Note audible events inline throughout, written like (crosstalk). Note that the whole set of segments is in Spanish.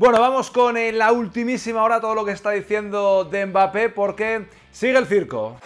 Bueno, vamos con eh, la ultimísima hora, todo lo que está diciendo de Mbappé, porque sigue el circo.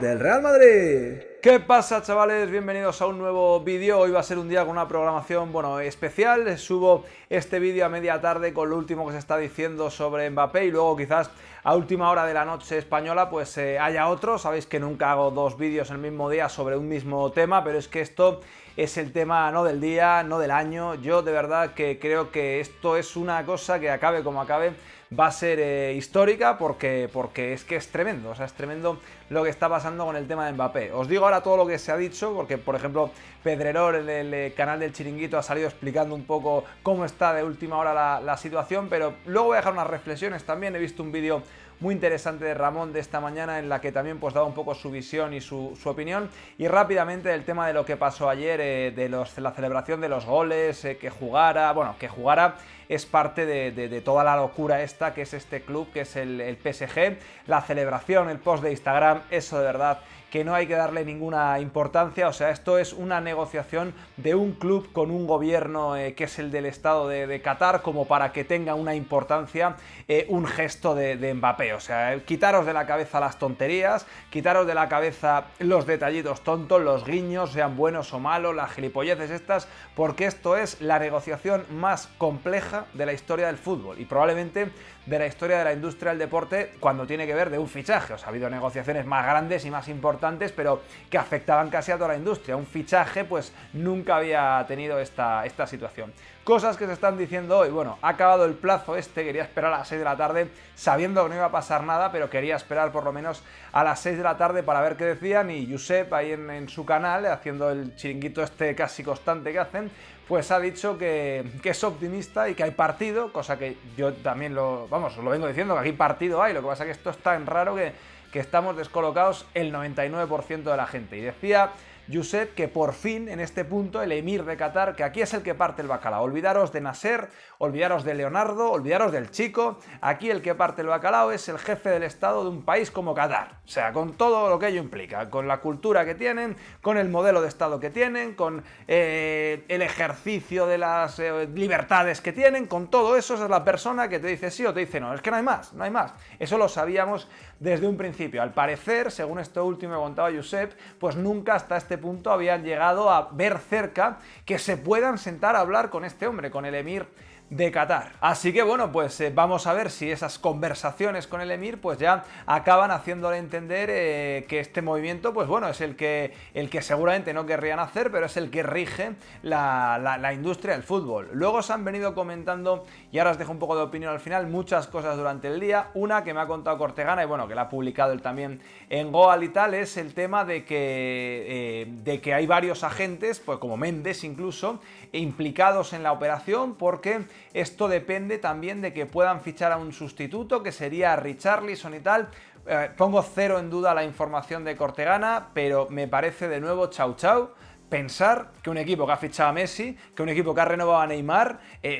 Del Real Madrid. ¿Qué pasa chavales? Bienvenidos a un nuevo vídeo. Hoy va a ser un día con una programación, bueno, especial. subo este vídeo a media tarde con lo último que se está diciendo sobre Mbappé y luego quizás a última hora de la noche española pues eh, haya otro. Sabéis que nunca hago dos vídeos el mismo día sobre un mismo tema, pero es que esto es el tema no del día, no del año. Yo de verdad que creo que esto es una cosa que acabe como acabe va a ser eh, histórica porque, porque es que es tremendo, o sea, es tremendo lo que está pasando con el tema de Mbappé. Os digo ahora todo lo que se ha dicho, porque por ejemplo Pedreror en el, eh, canal del Chiringuito ha salido explicando un poco cómo está de última hora la, situación, pero luego voy a dejar unas reflexiones también, he visto un vídeo muy interesante de Ramón de esta mañana en la que también pues daba un poco su visión y su, opinión y rápidamente el tema de lo que pasó ayer eh, de los, la celebración de los goles que jugara bueno que jugara es parte de, toda la locura esta que es este club, que es el, PSG. La celebración, el post de Instagram, eso de verdad que no hay que darle ninguna importancia. O sea, esto es una negociación de un club con un gobierno eh, que es el del Estado de, Qatar, como para que tenga una importancia eh, un gesto de, de, Mbappé. O sea, eh, quitaros de la cabeza las tonterías, quitaros de la cabeza los detallitos tontos, los guiños, sean buenos o malos, las gilipolleces estas, porque esto es la negociación más compleja de la historia del fútbol y probablemente de la historia de la industria del deporte cuando tiene que ver de un fichaje. O sea, ha habido negociaciones más grandes y más importantes, pero que afectaban casi a toda la industria. Un fichaje, pues nunca había tenido esta, situación. Cosas que se están diciendo hoy. Bueno, ha acabado el plazo este, quería esperar a las 6 de la tarde, sabiendo que no iba a pasar nada, pero quería esperar por lo menos a las 6 de la tarde para ver qué decían. Y Josep ahí en, en su canal, haciendo el chiringuito este casi constante que hacen, pues ha dicho que, es optimista y que hay partido, cosa que yo también lo, vamos, lo vengo diciendo, que aquí partido hay, lo que pasa es que esto es tan raro que, que estamos descolocados el 99% de la gente. Y decía Yusef, que por fin en este punto el emir de Qatar, que aquí es el que parte el bacalao. Olvidaros de Nasser, olvidaros de Leonardo, olvidaros del chico. Aquí el que parte el bacalao es el jefe del Estado de un país como Qatar. O sea, con todo lo que ello implica, con la cultura que tienen, con el modelo de Estado que tienen, con eh, el ejercicio de las eh, libertades que tienen, con todo eso, es la persona que te dice sí o te dice no. Es que no hay más, no hay más. Eso lo sabíamos desde un principio. Al parecer, según esto último que contaba Yusef, pues nunca hasta este este punto habían llegado a ver cerca que se puedan sentar a hablar con este hombre, con el emir de Qatar. Así que bueno, pues eh, vamos a ver si esas conversaciones con el emir pues ya acaban haciéndole entender eh, que este movimiento pues bueno, es el que, el que seguramente no querrían hacer, pero es el que rige la, industria del fútbol. Luego se han venido comentando, y ahora os dejo un poco de opinión al final, muchas cosas durante el día. Una que me ha contado Cortegana y bueno, que la ha publicado él también en Goal y tal, es el tema de que, eh, de que hay varios agentes, pues como Méndez incluso, implicados en la operación porque esto depende también de que puedan fichar a un sustituto, que sería Richarlison y tal. Eh, pongo cero en duda la información de Cortegana, pero me parece de nuevo chau chau pensar que un equipo que ha fichado a Messi, que un equipo que ha renovado a Neymar, eh,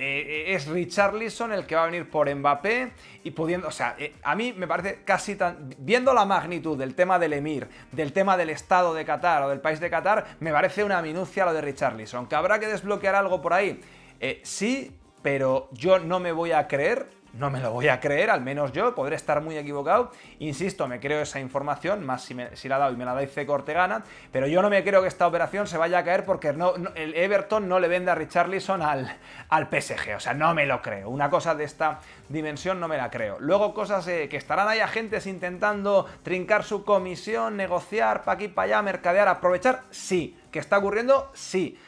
eh, es Richarlison el que va a venir por Mbappé y pudiendo, o sea, a mí me parece casi tan, viendo la magnitud del tema del Emir, del tema del Estado de Qatar o del país de Qatar, me parece una minucia lo de Richarlison, que habrá que desbloquear algo por ahí. sí, pero yo no me voy a creer, no me lo voy a creer, al menos yo, podré estar muy equivocado. Insisto, me creo esa información, más si, la ha dado y me la da Corte Cortegana, pero yo no me creo que esta operación se vaya a caer porque el Everton no le vende a Richarlison al, al PSG, o sea, no me lo creo. Una cosa de esta dimensión no me la creo. Luego cosas eh, que estarán ahí agentes intentando trincar su comisión, negociar para aquí, para allá, mercadear, aprovechar, sí. ¿Que está ocurriendo? Sí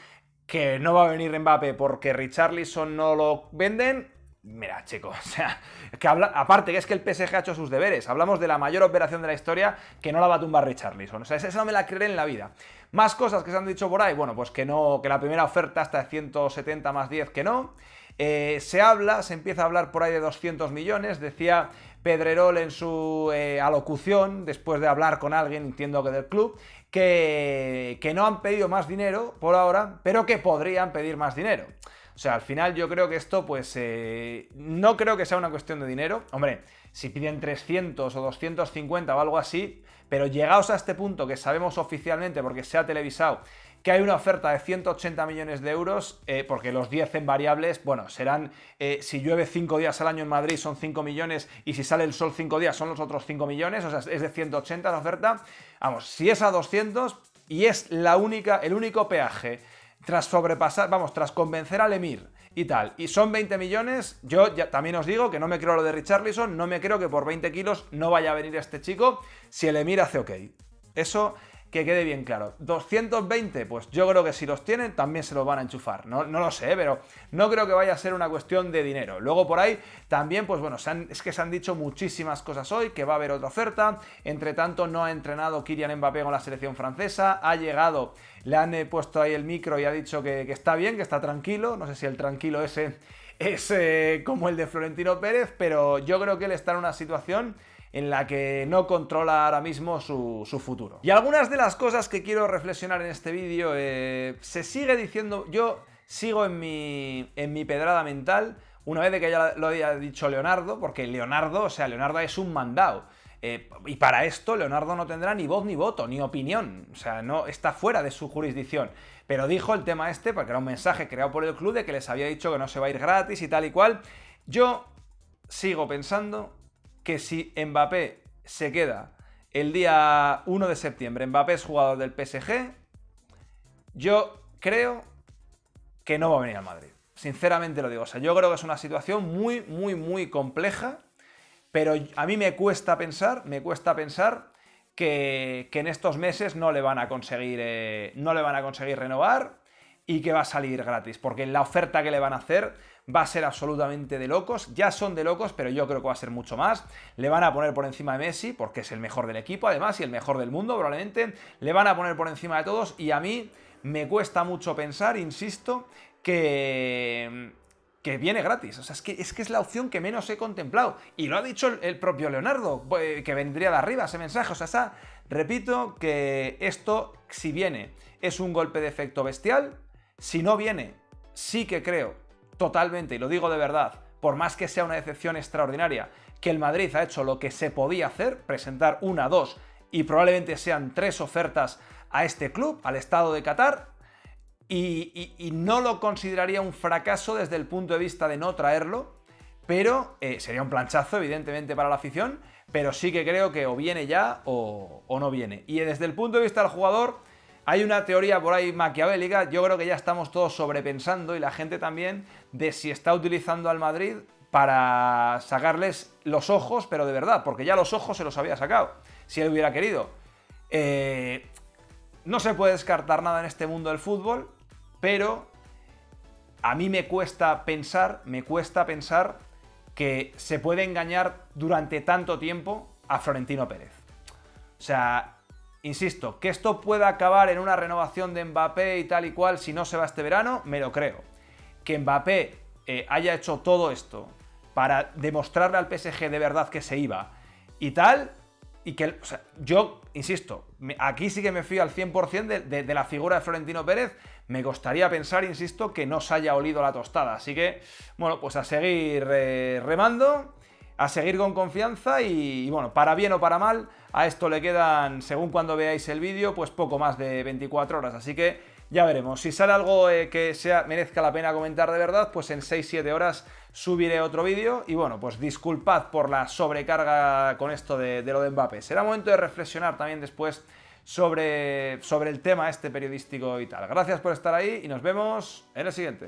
que no va a venir Mbappé porque Richarlison no lo venden, Mira, chicos, (laughs) o sea, que aparte que es que el PSG ha hecho sus deberes. Hablamos de la mayor operación de la historia que no la va a tumbar Richarlison. O sea, esa no me la creeré en la vida. Más cosas que se han dicho por ahí. Bueno, pues que no, que la primera oferta está de 170 más 10 que no. Eh, se habla, se empieza a hablar por ahí de 200 millones, decía Pedrerol en su eh, alocución, después de hablar con alguien, entiendo que del club, que, no han pedido más dinero por ahora, pero que podrían pedir más dinero. O sea, al final yo creo que esto, pues, eh, no creo que sea una cuestión de dinero. Hombre, si piden 300 o 250 o algo así, pero llegaos a este punto que sabemos oficialmente porque se ha televisado que hay una oferta de 180 millones de euros, eh, porque los 10 en variables, bueno, serán, eh, si llueve 5 días al año en Madrid son 5 millones y si sale el sol 5 días son los otros 5 millones, o sea, es de 180 la oferta. Vamos, si es a 200 y es la única, el único peaje tras sobrepasar, vamos, tras convencer al Emir y tal, y son 20 millones, yo también os digo que no me creo lo de Richarlison, no me creo que por 20 kilos no vaya a venir este chico si el Emir hace ok. Eso que quede bien claro. 220, pues yo creo que si los tienen también se los van a enchufar. No, lo sé, pero no creo que vaya a ser una cuestión de dinero. Luego por ahí también, pues bueno, es que se han dicho muchísimas cosas hoy, que va a haber otra oferta. Entre tanto, no ha entrenado Kylian Mbappé con la selección francesa, ha llegado, le han eh, puesto ahí el micro y ha dicho que, está bien, que está tranquilo. No sé si el tranquilo ese es eh, como el de Florentino Pérez, pero yo creo que él está en una situación en la que no controla ahora mismo su, futuro. Y algunas de las cosas que quiero reflexionar en este vídeo, eh, se sigue diciendo, yo sigo en mi, en mi pedrada mental, una vez de que ya lo haya dicho Leonardo, porque Leonardo, o sea, Leonardo es un mandado. Eh, y para esto Leonardo no tendrá ni voz ni voto, ni opinión. O sea, no está fuera de su jurisdicción. Pero dijo el tema este, porque era un mensaje creado por el club de que les había dicho que no se va a ir gratis y tal y cual. Yo sigo pensando que si Mbappé se queda el día 1 de septiembre, Mbappé es jugador del PSG, yo creo que no va a venir al Madrid. Sinceramente lo digo. O sea, yo creo que es una situación muy, muy, muy compleja. Pero a mí me cuesta pensar, me cuesta pensar que, en estos meses no le van a conseguir, eh, no le van a conseguir renovar y que va a salir gratis, porque la oferta que le van a hacer va a ser absolutamente de locos, ya son de locos, pero yo creo que va a ser mucho más, le van a poner por encima de Messi, porque es el mejor del equipo además y el mejor del mundo probablemente, le van a poner por encima de todos y a mí me cuesta mucho pensar, insisto, que que viene gratis. O sea, es que, es que es la opción que menos he contemplado. Y lo ha dicho el, propio Leonardo, eh, que vendría de arriba ese mensaje. O sea, repito que esto, si viene, es un golpe de efecto bestial, si no viene, sí que creo, totalmente, y lo digo de verdad, por más que sea una decepción extraordinaria, que el Madrid ha hecho lo que se podía hacer, presentar una, dos y probablemente sean tres ofertas a este club, al Estado de Qatar, y, no lo consideraría un fracaso desde el punto de vista de no traerlo, pero eh, sería un planchazo, evidentemente, para la afición, pero sí que creo que o viene ya o no viene. Y desde el punto de vista del jugador, hay una teoría por ahí maquiavélica, yo creo que ya estamos todos sobrepensando y la gente también de si está utilizando al Madrid para sacarles los ojos, pero de verdad, porque ya los ojos se los había sacado, si él hubiera querido. Eh, no se puede descartar nada en este mundo del fútbol, pero a mí me cuesta pensar, me cuesta pensar que se puede engañar durante tanto tiempo a Florentino Pérez. O sea, Insisto, que esto pueda acabar en una renovación de Mbappé y tal y cual si no se va este verano, me lo creo. Que Mbappé eh, haya hecho todo esto para demostrarle al PSG de verdad que se iba y tal, y que, yo, insisto, aquí sí que me fío al 100% de, la figura de Florentino Pérez, me costaría pensar, insisto, que no se haya olido la tostada. Así que, bueno, pues a seguir eh, remando a seguir con confianza y, bueno, para bien o para mal, a esto le quedan, según cuando veáis el vídeo, pues poco más de 24 horas, así que ya veremos. Si sale algo eh, que sea, merezca la pena comentar de verdad, pues en 6-7 horas subiré otro vídeo y bueno, pues disculpad por la sobrecarga con esto de, lo de Mbappé. Será momento de reflexionar también después sobre, sobre el tema este periodístico y tal. Gracias por estar ahí y nos vemos en el siguiente.